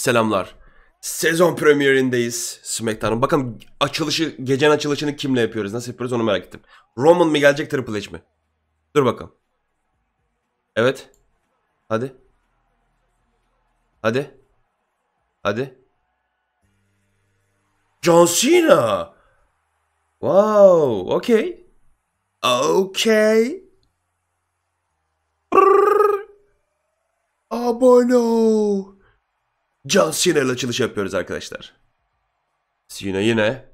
Selamlar. Sezon premierindeyiz SmackDown'ın. Bakın açılışı, gecen açılışını kimle yapıyoruz, nasıl yapıyoruz onu merak ettim. Roman mı gelecek, Triple H mi? Dur bakalım. Evet. Hadi. Hadi. Hadi. John Cena. Wow, okay. Okay. Brrr. Abono. John Cena ile açılış yapıyoruz arkadaşlar. Cena yine.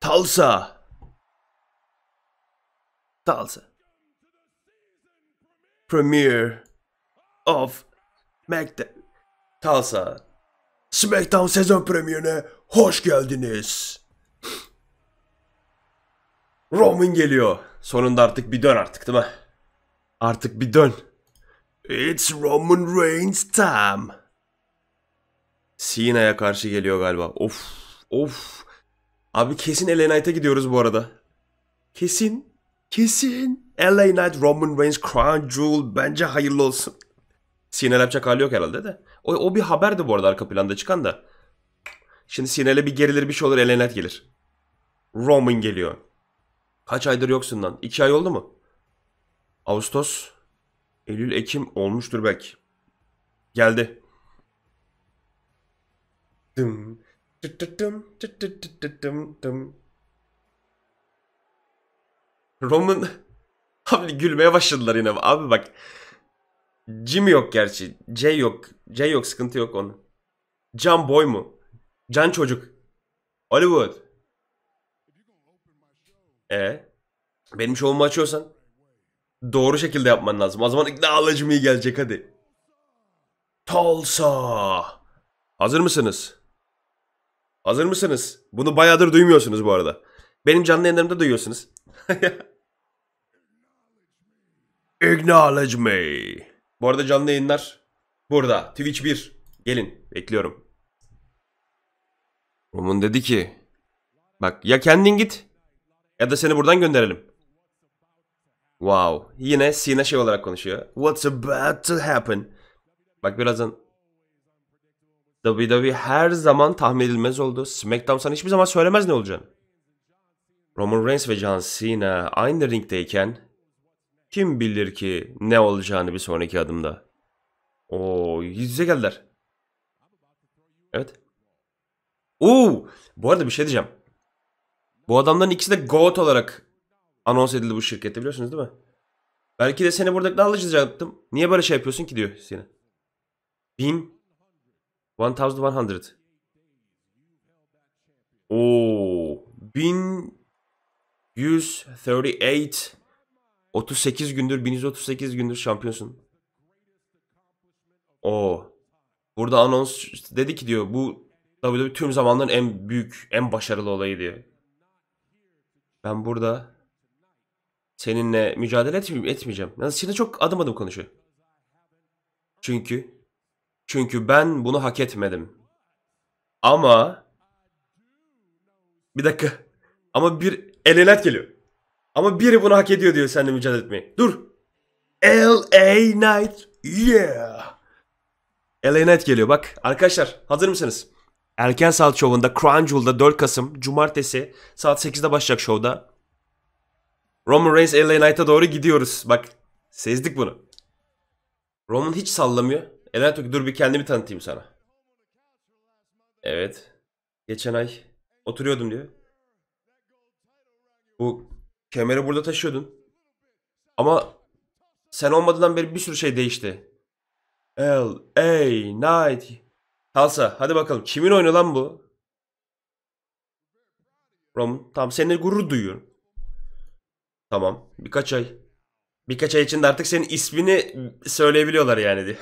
Talsa. Talsa. Premier of Smackdown. Talsa. Smackdown sezon premierine hoş geldiniz. Roman geliyor. Sonunda artık bir dön artık değil mi? Artık bir dön. It's Roman Reigns time. Cena'ya karşı geliyor galiba. Of of. Abi kesin LA Knight'a gidiyoruz bu arada. Kesin. Kesin. LA Knight Roman Reigns Crown Jewel bence hayırlı olsun. Cena yapacak hali yok herhalde de. O, o bir haberdi bu arada arka planda çıkan da. Şimdi Sinel'e bir gerilir bir şey olur LA Knight gelir. Roman geliyor. Kaç aydır yoksun lan? İki ay oldu mu? Ağustos. Eylül, Ekim olmuştur belki. Geldi. Dım. dım, dım, dım. Roman abi gülmeye başladılar yine. Abi bak. Jim yok gerçi. J yok. J yok sıkıntı yok onun. Can boy mu? Can çocuk. Hollywood. E benim şovumu açıyorsan Doğru şekilde yapman lazım. O zaman ikna alıcım iyi gelecek hadi. Tulsa. Hazır mısınız? Hazır mısınız? Bunu bayağıdır duymuyorsunuz bu arada. Benim canlı yayınlarımda duyuyorsunuz. Acknowledge me. Bu arada canlı yayınlar burada. Twitch 1. Gelin bekliyorum. Roman dedi ki bak ya kendin git ya da seni buradan gönderelim. Wow. Yine Sina şey olarak konuşuyor. What's about to happen? Bak birazdan WWE her zaman tahmin edilmez oldu. SmackDown sana hiçbir zaman söylemez ne olacağını. Roman Reigns ve John Cena aynı ringdeyken kim bilir ki ne olacağını bir sonraki adımda. Oo yüz yüze geldiler. Evet. Oo, bu arada bir şey diyeceğim. Bu adamların ikisi de GOAT olarak Anons edildi bu şirkette biliyorsunuz değil mi? Belki de seni burada alıcacaktım. Niye böyle şey yapıyorsun ki diyor seni. Bin one one thousand hundred. 1000 1100 Oo 1138 38 gündür 1138 gündür şampiyonsun. O. Burada anons dedi ki diyor bu WWE tüm zamanların en büyük, en başarılı olayı diyor. Ben burada seninle mücadele etmeyeyim, etmeyeceğim. Yalnız şimdi çok adım adım konuşuyor. Çünkü çünkü ben bunu hak etmedim. Ama bir dakika. Ama bir elenet geliyor. Ama biri bunu hak ediyor diyor seninle mücadele etmeyi. Dur. LA Knight. Yeah. LA Knight geliyor bak. Arkadaşlar hazır mısınız? Erken Saat Şovu'nda Crown 4 Kasım Cumartesi saat 8'de başlayacak şovda. Roman Reigns LA Knight'a doğru gidiyoruz. Bak sezdik bunu. Roman hiç sallamıyor. LA Knight dur bir kendimi tanıtayım sana. Evet. Geçen ay oturuyordum diyor. Bu kemeri burada taşıyordun. Ama sen olmadığından beri bir sürü şey değişti. L.A. Knight. Kalsa hadi bakalım kimin oyunu lan bu? Roman tamam seninle gurur duyuyorum. Tamam. Birkaç ay. Birkaç ay içinde artık senin ismini söyleyebiliyorlar yani diye.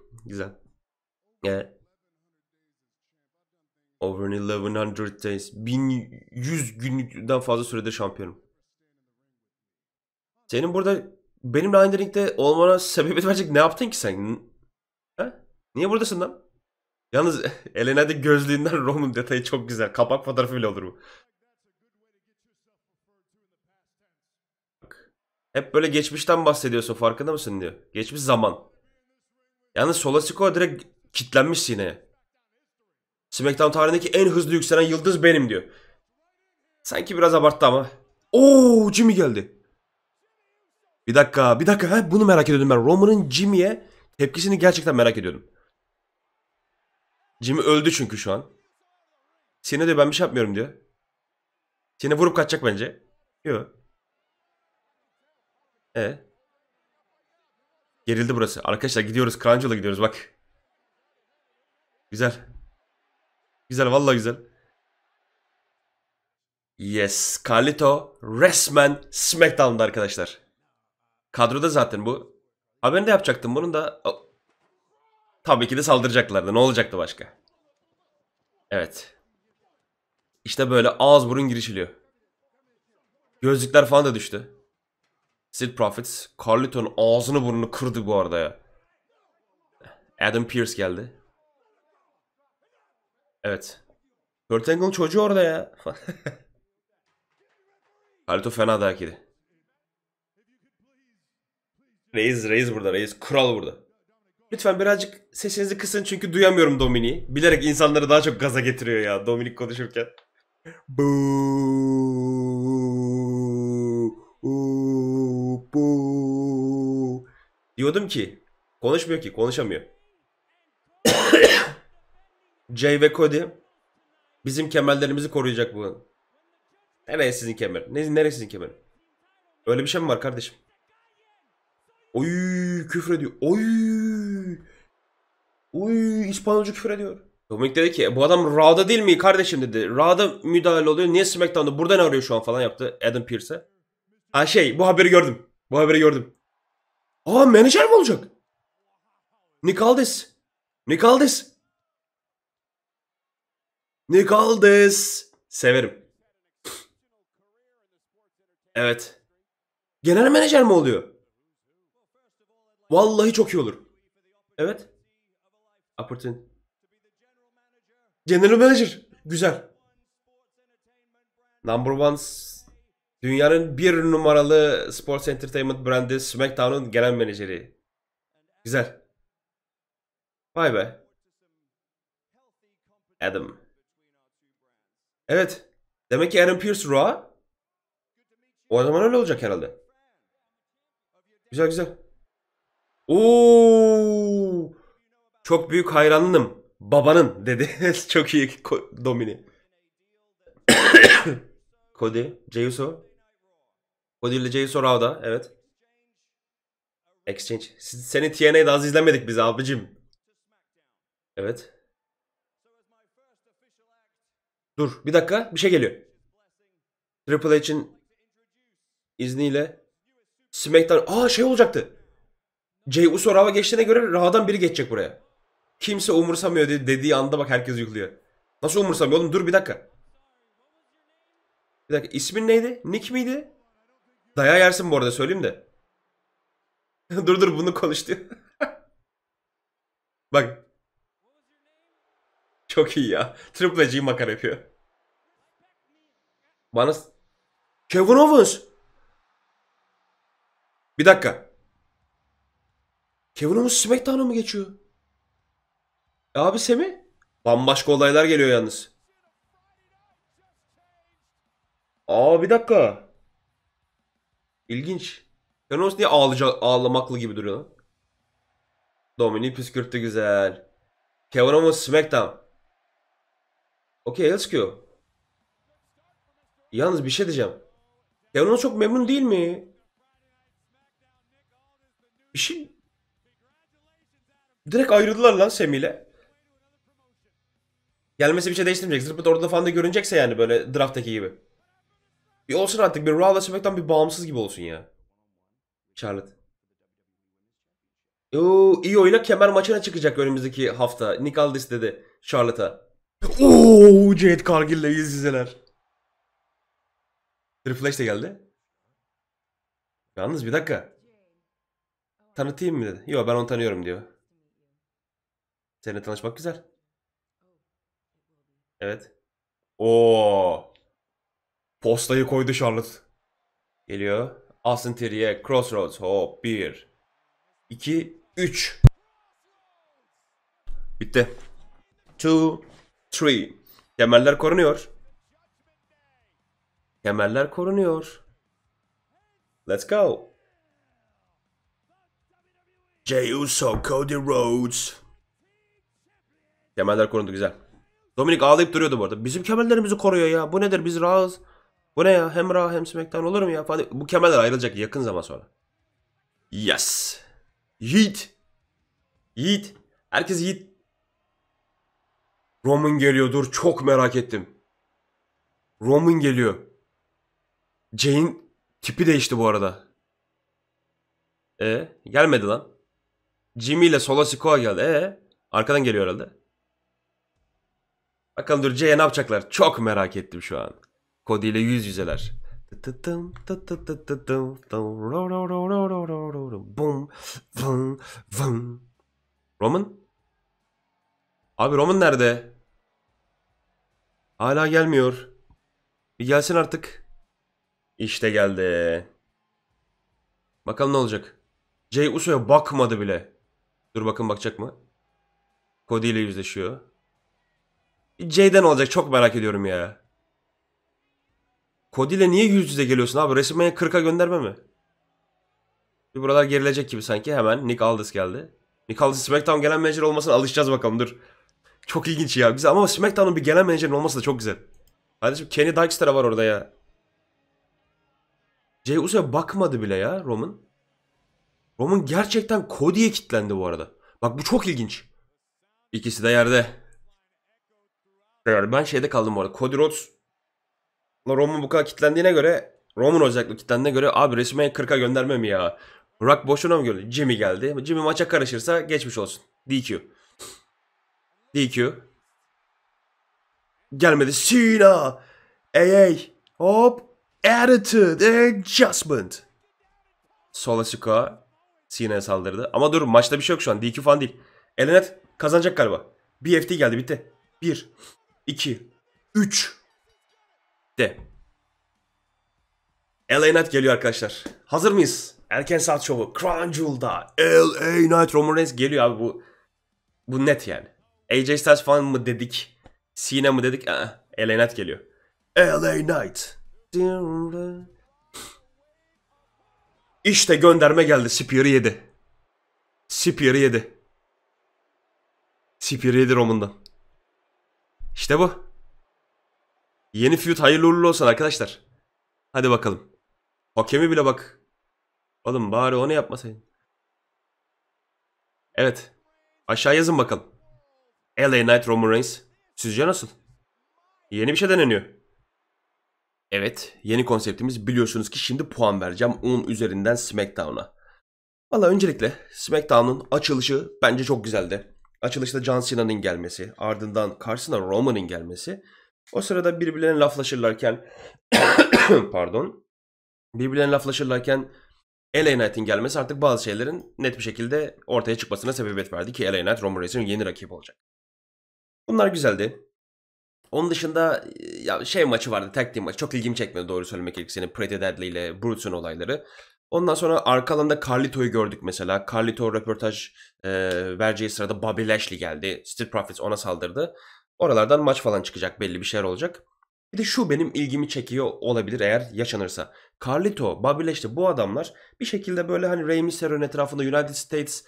Güzel. Evet. Over 1100 days. 1100 günden fazla sürede şampiyonum. Senin burada benimle aynı ringde olmana sebebiyet verecek ne yaptın ki sen? Ha? Niye buradasın lan? Yalnız Elena'da gözlüğünden Roman detayı çok güzel. Kapak fotoğrafı bile olur bu. Hep böyle geçmişten bahsediyorsun farkında mısın diyor. Geçmiş zaman. yani Solasiko direkt kitlenmiş sineye. SmackDown tarihindeki en hızlı yükselen yıldız benim diyor. Sanki biraz abarttı ama. Oo Jimmy geldi. Bir dakika bir dakika ha, bunu merak ediyordum ben. Roman'ın Jimmy'ye tepkisini gerçekten merak ediyordum. Jimmy öldü çünkü şu an. Sine diyor ben bir şey yapmıyorum diyor. Sine vurup kaçacak bence. Yok. E. Gerildi burası. Arkadaşlar gidiyoruz. Crunchyroll'a gidiyoruz bak. Güzel. Güzel vallahi güzel. Yes. Carlito resmen SmackDown'da arkadaşlar. Kadroda zaten bu. Haberini de yapacaktım bunun da. Tabii ki de saldıracaklardı. Ne olacaktı başka? Evet. İşte böyle ağız burun girişiliyor. Gözlükler falan da düştü. Sid Profits. Carlito'nun ağzını burnunu kırdı bu arada ya. Adam Pierce geldi. Evet. Kurt Angle çocuğu orada ya. Carlito fena dayak yedi. Reis, reis burada. Reis kral burada. Lütfen birazcık sesinizi kısın çünkü duyamıyorum Dominik'i. Bilerek insanları daha çok gaza getiriyor ya Dominik konuşurken. Bu bu Diyordum ki konuşmuyor ki konuşamıyor. Jay ve Cody bizim kemerlerimizi koruyacak bu. Nereye sizin kemer? Ne, nereye sizin kemer? Öyle bir şey mi var kardeşim? Oy küfür ediyor. Oy. Oy İspanyolcu küfür ediyor. Dominik dedi ki bu adam Raw'da değil mi kardeşim dedi. Raw'da müdahale oluyor. Niye SmackDown'da? ne arıyor şu an falan yaptı Adam Pearce'e. Ha şey bu haberi gördüm. Bu haberi gördüm. Aa menajer mi olacak? Nikaldes. Nikaldes. Nikaldes. Severim. evet. Genel menajer mi oluyor? Vallahi çok iyi olur. Evet. Opportunity. General Manager. Güzel. Number one Dünyanın bir numaralı sports entertainment brandi SmackDown'un genel menajeri. Güzel. Vay be. Adam. Evet. Demek ki Adam Pierce Raw. O zaman öyle olacak herhalde. Güzel güzel. Oo! Çok büyük hayranınım. Babanın dedi. Çok iyi Domini. Cody, Uso. Cody ile Jason Rauda. Evet. Exchange. Siz, seni TNA'da az izlemedik biz abicim. Evet. Dur bir dakika bir şey geliyor. Triple H'in izniyle SmackDown. Aa şey olacaktı. Jey Uso Raw'a geçtiğine göre Raw'dan biri geçecek buraya. Kimse umursamıyor dedi, dediği anda bak herkes yüklüyor. Nasıl umursamıyor oğlum dur bir dakika. Bir dakika ismin neydi? Nick miydi? Daya yersin bu arada söyleyeyim de. dur dur bunu konuş diyor. Bak. Çok iyi ya. Triple G makar yapıyor. Bana... Kevin Owens. Bir dakika. Kevin Owens SmackDown'a mı geçiyor? E abi Semi? Bambaşka olaylar geliyor yalnız. Aa bir dakika. İlginç. Thanos niye ağlaca, ağlamaklı gibi duruyor lan? Domini püskürttü güzel. Kevin Owens SmackDown. Okey LSQ. Yalnız bir şey diyeceğim. Kevin Owens çok memnun değil mi? Bir şey... Direkt ayrıldılar lan ile. Gelmesi bir şey değiştirmeyecek. Zırpıt orada falan da görünecekse yani böyle draft'taki gibi. Bir olsun artık. Bir Raw SmackDown bir bağımsız gibi olsun ya. Charlotte. Oo, iyi ile kemer maçına çıkacak önümüzdeki hafta. Nick Aldis dedi Charlotte'a. Oo, Jade Cargill ile yüz yüzeler. Triple H de geldi. Yalnız bir dakika. Tanıtayım mı dedi. Yok ben onu tanıyorum diyor. Seninle tanışmak güzel. Evet. Oo. Postayı koydu Charlotte. Geliyor. Austin Theory'e Crossroads. Hop bir 2. üç Bitti. Two three Kemerler korunuyor. Kemerler korunuyor. Let's go. Jey Uso, Cody Rhodes. Kemerler korundu güzel. Dominik ağlayıp duruyordu bu arada. Bizim kemerlerimizi koruyor ya. Bu nedir? Biz rahatsız. Bu ne ya? Hem Raw hem SmackDown olur mu ya? Falan. Bu Kemal'ler ayrılacak yakın zaman sonra. Yes. Yiğit. Yiğit. Herkes Yiğit. Roman geliyor dur Çok merak ettim. Roman geliyor. Jane tipi değişti bu arada. E gelmedi lan. Jimmy ile Solo Sikoa geldi. E arkadan geliyor herhalde. Bakalım dur Jay'e ne yapacaklar? Çok merak ettim şu an. Cody ile yüz yüzeler. Roman? Abi Roman nerede? Hala gelmiyor. Bir gelsin artık. İşte geldi. Bakalım ne olacak. Jay Uso'ya bakmadı bile. Dur bakın bakacak mı? Cody ile yüzleşiyor. Jay'den olacak çok merak ediyorum ya. Cody ile niye yüz yüze geliyorsun abi? WrestleMania 40'a gönderme mi? Bir buralar gerilecek gibi sanki. Hemen Nick Aldis geldi. Nick Aldis SmackDown gelen menajer olmasına alışacağız bakalım dur. Çok ilginç ya. Güzel ama SmackDown'un bir gelen menajerin olması da çok güzel. Kardeşim Kenny Dykstra var orada ya. Jey Uso'ya bakmadı bile ya Roman. Roman gerçekten Cody'ye kitlendi bu arada. Bak bu çok ilginç. İkisi de yerde. Ben şeyde kaldım bu arada. Cody Rhodes Roma bu kadar kitlendiğine göre Roman olacaklı kitlendiğine göre abi resmen 40'a gönderme mi ya? Rock boşuna mı gönderdi? Jimmy geldi. Jimmy maça karışırsa geçmiş olsun. DQ. DQ. Gelmedi. Cena. Ey Hop. Attitude Adjustment. Sola Solasuka Cena'ya saldırdı. Ama dur maçta bir şey yok şu an. DQ falan değil. Elenet kazanacak galiba. BFT geldi bitti. 1, 2, 3, de. LA Knight geliyor arkadaşlar. Hazır mıyız? Erken saat şovu. Crown Jewel'da. LA Knight Roman Reigns geliyor abi bu. Bu net yani. AJ Styles falan mı dedik? Cena mı dedik? Aa, LA Knight geliyor. LA Knight. İşte gönderme geldi. Spear'ı yedi. Spear'ı yedi. Spear'ı yedi Roman'dan. İşte bu. Yeni feud hayırlı uğurlu olsun arkadaşlar. Hadi bakalım. Hakemi bile bak. Oğlum bari onu yapmasaydın. Evet. Aşağı yazın bakalım. LA Knight Roman Reigns. Sizce nasıl? Yeni bir şey deneniyor. Evet. Yeni konseptimiz biliyorsunuz ki şimdi puan vereceğim 10 üzerinden SmackDown'a. Valla öncelikle SmackDown'un açılışı bence çok güzeldi. Açılışta John Cena'nın gelmesi, ardından karşısına Roman'ın gelmesi o sırada birbirlerine laflaşırlarken pardon birbirlerine laflaşırlarken LA Knight'in gelmesi artık bazı şeylerin net bir şekilde ortaya çıkmasına sebebiyet verdi ki LA Knight Roman Reigns'in yeni rakibi olacak. Bunlar güzeldi. Onun dışında e, ya şey maçı vardı tek team maçı. Çok ilgimi çekmedi doğru söylemek gerekirse. Yani Pretty Deadly ile Brutus'un olayları. Ondan sonra arka alanda Carlito'yu gördük mesela. Carlito röportaj e, vereceği sırada Bobby Lashley geldi. Street Profits ona saldırdı. Oralardan maç falan çıkacak belli bir şeyler olacak. Bir de şu benim ilgimi çekiyor olabilir eğer yaşanırsa. Carlito, Bobby Lashley bu adamlar bir şekilde böyle hani Rey Mysterio'nun etrafında United States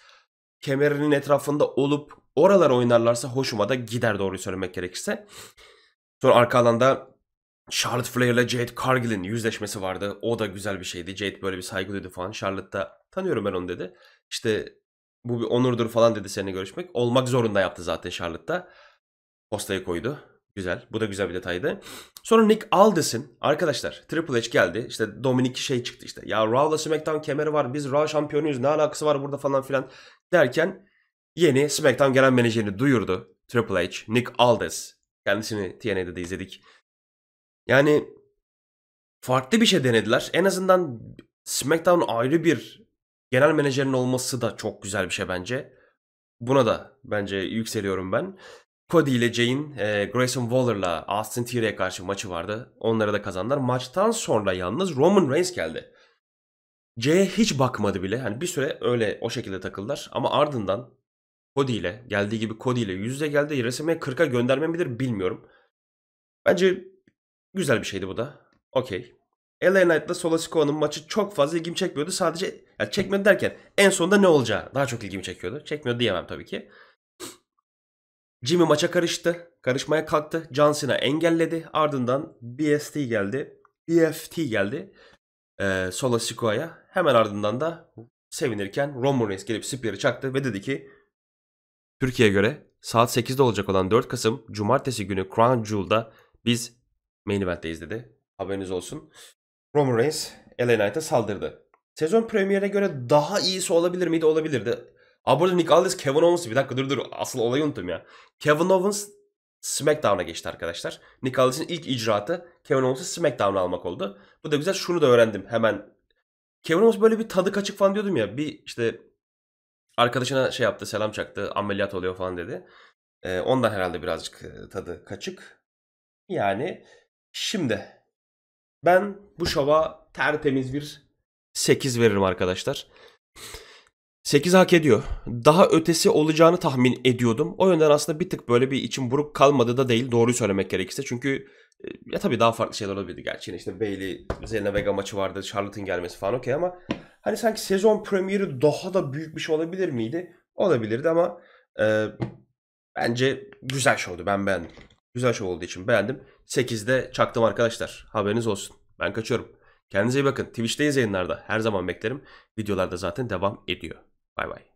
kemerinin etrafında olup oralar oynarlarsa hoşuma da gider doğruyu söylemek gerekirse. Sonra arka alanda Charlotte Flair ile Jade Cargill'in yüzleşmesi vardı. O da güzel bir şeydi. Jade böyle bir saygı duydu falan. Charlotte da tanıyorum ben onu dedi. İşte bu bir onurdur falan dedi seninle görüşmek. Olmak zorunda yaptı zaten Charlotte da postaya koydu. Güzel. Bu da güzel bir detaydı. Sonra Nick Aldis'in arkadaşlar Triple H geldi. İşte Dominik şey çıktı işte. Ya Raw'la SmackDown kemeri var. Biz Raw şampiyonuyuz. Ne alakası var burada falan filan derken yeni SmackDown gelen menajerini duyurdu. Triple H, Nick Aldis. Kendisini TNA'de de izledik. Yani farklı bir şey denediler. En azından SmackDown ayrı bir genel menajerin olması da çok güzel bir şey bence. Buna da bence yükseliyorum ben. Cody ile Jane, e, Grayson Waller'la Austin Theory'e karşı maçı vardı. Onları da kazandılar. Maçtan sonra yalnız Roman Reigns geldi. Jay'e hiç bakmadı bile. Hani bir süre öyle o şekilde takıldılar. Ama ardından Cody ile geldiği gibi Cody ile yüzde geldi. Resime 40'a gönderme midir bilmiyorum. Bence güzel bir şeydi bu da. Okey. LA ile Solasiko'nun maçı çok fazla ilgimi çekmiyordu. Sadece yani çekmedi derken en sonunda ne olacağı daha çok ilgimi çekiyordu. Çekmiyor diyemem tabii ki. Jimmy maça karıştı. Karışmaya kalktı. John Cena engelledi. Ardından BST geldi. BFT e geldi. Ee, Solo Siko'ya. Hemen ardından da sevinirken Roman Reigns gelip Spear'ı çaktı ve dedi ki Türkiye'ye göre saat 8'de olacak olan 4 Kasım Cumartesi günü Crown Jewel'da biz main event'teyiz dedi. Haberiniz olsun. Roman Reigns LA Knight'a saldırdı. Sezon premierine göre daha iyisi olabilir miydi? Olabilirdi. Aa burada Nick Aldis, Kevin Owens bir dakika dur dur asıl olayı unuttum ya. Kevin Owens SmackDown'a geçti arkadaşlar. Nick Aldis'in ilk icraatı Kevin Owens'ı SmackDown'a almak oldu. Bu da güzel şunu da öğrendim hemen. Kevin Owens böyle bir tadı kaçık falan diyordum ya. Bir işte arkadaşına şey yaptı selam çaktı ameliyat oluyor falan dedi. Ee, ondan herhalde birazcık e, tadı kaçık. Yani şimdi ben bu şova tertemiz bir 8 veririm arkadaşlar. 8 hak ediyor. Daha ötesi olacağını tahmin ediyordum. O yönden aslında bir tık böyle bir içim buruk kalmadı da değil. Doğruyu söylemek gerekirse. Çünkü e, ya tabii daha farklı şeyler olabilirdi gerçi. Yine işte Bailey, Zelina Vega maçı vardı. Charlotte'ın gelmesi falan okey ama hani sanki sezon premieri daha da büyük bir şey olabilir miydi? Olabilirdi ama e, bence güzel şey oldu. Ben beğendim. Güzel şey olduğu için beğendim. 8'de çaktım arkadaşlar. Haberiniz olsun. Ben kaçıyorum. Kendinize iyi bakın. Twitch'teyiz yayınlarda. Her zaman beklerim. Videolarda zaten devam ediyor. Bye bye.